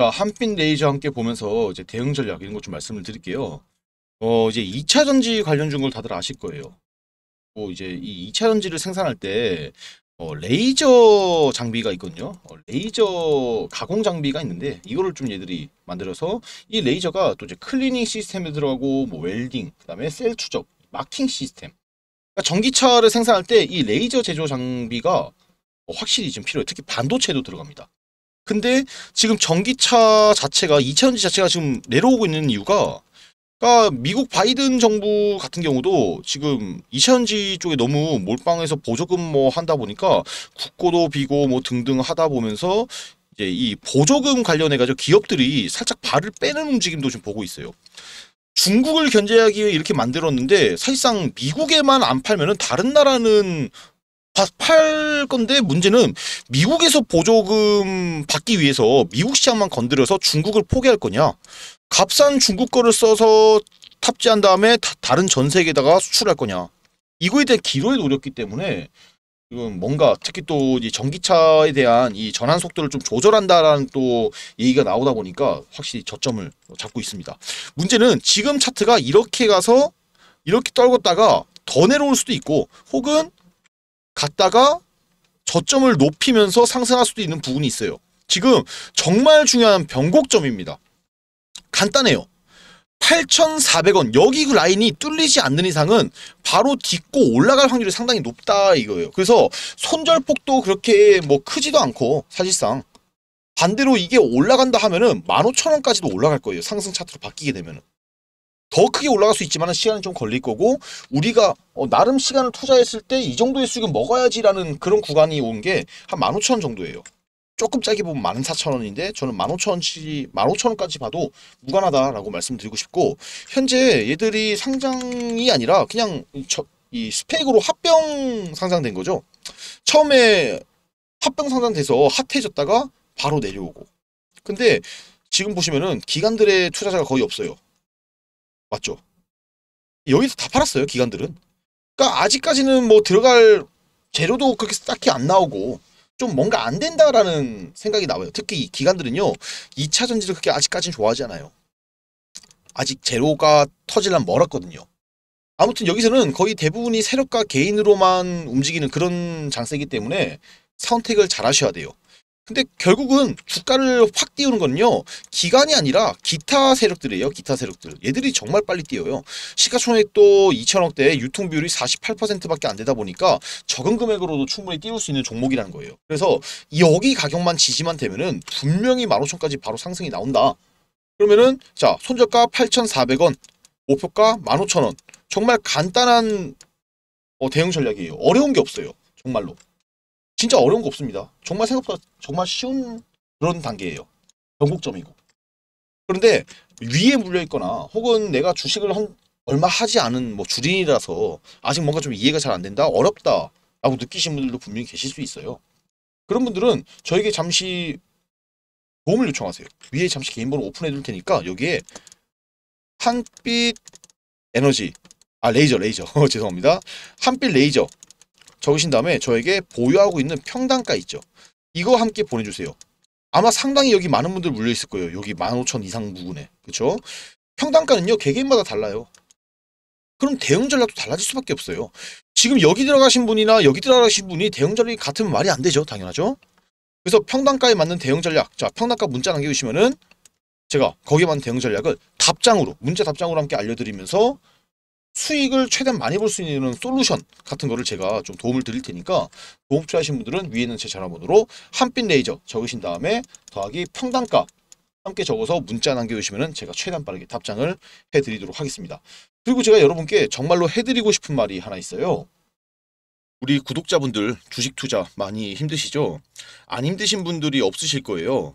자, 아, 한빛 레이저 함께 보면서 이제 대응 전략 이런 것 좀 말씀을 드릴게요. 어, 이제 2차 전지 관련 중걸 다들 아실 거예요. 뭐 이제 이 2차 전지를 생산할 때 어, 레이저 장비가 있거든요. 어, 레이저 가공 장비가 있는데 이거를 좀 얘들이 만들어서 이 레이저가 또 이제 클리닝 시스템에 들어가고 뭐 웰딩, 그다음에 셀 추적, 마킹 시스템. 그러니까 전기차를 생산할 때 이 레이저 제조 장비가 어, 확실히 좀 필요해요. 특히 반도체도 들어갑니다. 근데 지금 전기차 자체가 이차전지 자체가 지금 내려오고 있는 이유가 그러니까 미국 바이든 정부 같은 경우도 지금 이차전지 쪽에 너무 몰빵해서 보조금 뭐 한다 보니까 국고도 비고 뭐 등등 하다 보면서 이제 이 보조금 관련해 가지고 기업들이 살짝 발을 빼는 움직임도 지금 보고 있어요. 중국을 견제하기 위해 이렇게 만들었는데 사실상 미국에만 안 팔면은 다른 나라는 팔 건데 문제는 미국에서 보조금 받기 위해서 미국 시장만 건드려서 중국을 포기할 거냐 값싼 중국 거를 써서 탑재한 다음에 다, 른전 세계에다가 수출할 거냐 이거에 대한 기로에 노렸기 때문에 이건 뭔가 특히 또이 전기차에 대한 이 전환 속도를 좀 조절한다라는 또 얘기가 나오다 보니까 확실히 저점을 잡고 있습니다. 문제는 지금 차트가 이렇게 가서 이렇게 떨궜다가 더 내려올 수도 있고 혹은 갔다가 저점을 높이면서 상승할 수도 있는 부분이 있어요. 지금 정말 중요한 변곡점입니다. 간단해요. 8,400원 여기 그 라인이 뚫리지 않는 이상은 바로 딛고 올라갈 확률이 상당히 높다 이거예요. 그래서 손절폭도 그렇게 뭐 크지도 않고 사실상 반대로 이게 올라간다 하면은 15,000원까지도 올라갈 거예요. 상승 차트로 바뀌게 되면은. 더 크게 올라갈 수 있지만 시간이 좀 걸릴 거고 우리가 어, 나름 시간을 투자했을 때 이 정도의 수익은 먹어야지라는 그런 구간이 온 게 한 15,000원 정도예요. 조금 짧게 보면 14,000원인데 저는 15,000원치 1 5까지 봐도 무관하다라고 말씀드리고 싶고 현재 얘들이 상장이 아니라 그냥 저, 이 스펙으로 합병 상장된 거죠. 처음에 합병 상장돼서 핫해졌다가 바로 내려오고 근데 지금 보시면은 기관들의 투자자가 거의 없어요. 맞죠? 여기서 다 팔았어요 기관들은. 그러니까 아직까지는 뭐 들어갈 재료도 그렇게 딱히 안 나오고 좀 뭔가 안 된다라는 생각이 나와요. 특히 기관들은요 2차 전지를 그렇게 아직까지는 좋아하지 않아요. 아직 재료가 터질란 멀었거든요. 아무튼 여기서는 거의 대부분이 세력과 개인으로만 움직이는 그런 장세이기 때문에 선택을 잘 하셔야 돼요. 근데 결국은 주가를 확 띄우는 건요. 기간이 아니라 기타 세력들이에요. 기타 세력들. 얘들이 정말 빨리 띄어요 시가총액도 2천억대에 유통 비율이 48%밖에 안 되다 보니까 적은 금액으로도 충분히 띄울 수 있는 종목이라는 거예요. 그래서 여기 가격만 지지만 되면은 분명히 15,000까지 바로 상승이 나온다. 그러면은 자 손절가 8,400원, 목표가 15,000원. 정말 간단한 어, 대응 전략이에요. 어려운 게 없어요. 정말로. 진짜 어려운 거 없습니다. 정말 생각보다 정말 쉬운 그런 단계예요. 변곡점이고. 그런데 위에 물려 있거나 혹은 내가 주식을 한 얼마 하지 않은 뭐 주린이라서 아직 뭔가 좀 이해가 잘 안 된다, 어렵다 라고 느끼신 분들도 분명히 계실 수 있어요. 그런 분들은 저에게 잠시 도움을 요청하세요. 위에 잠시 개인번호 오픈해 둘 테니까 여기에 한빛 에너지 아 레이저 레이저 죄송합니다. 한빛 레이저 적으신 다음에 저에게 보유하고 있는 평당가 있죠. 이거 함께 보내주세요. 아마 상당히 여기 많은 분들 물려있을 거예요. 여기 15,000 이상 부분에 그렇죠? 평당가는요. 개개인마다 달라요. 그럼 대응 전략도 달라질 수밖에 없어요. 지금 여기 들어가신 분이나 여기 들어가신 분이 대응 전략이 같으면 말이 안 되죠. 당연하죠. 그래서 평당가에 맞는 대응 전략. 자, 평당가 문자 남겨주시면은 제가 거기에 맞는 대응 전략을 답장으로 문자 답장으로 함께 알려드리면서 수익을 최대한 많이 볼 수 있는 솔루션 같은 거를 제가 좀 도움을 드릴 테니까 도움 필요하신 분들은 위에 있는 제 전화번호로 한빛 레이저 적으신 다음에 더하기 평당가 함께 적어서 문자 남겨주시면 제가 최대한 빠르게 답장을 해드리도록 하겠습니다. 그리고 제가 여러분께 정말로 해드리고 싶은 말이 하나 있어요. 우리 구독자분들 주식 투자 많이 힘드시죠? 안 힘드신 분들이 없으실 거예요.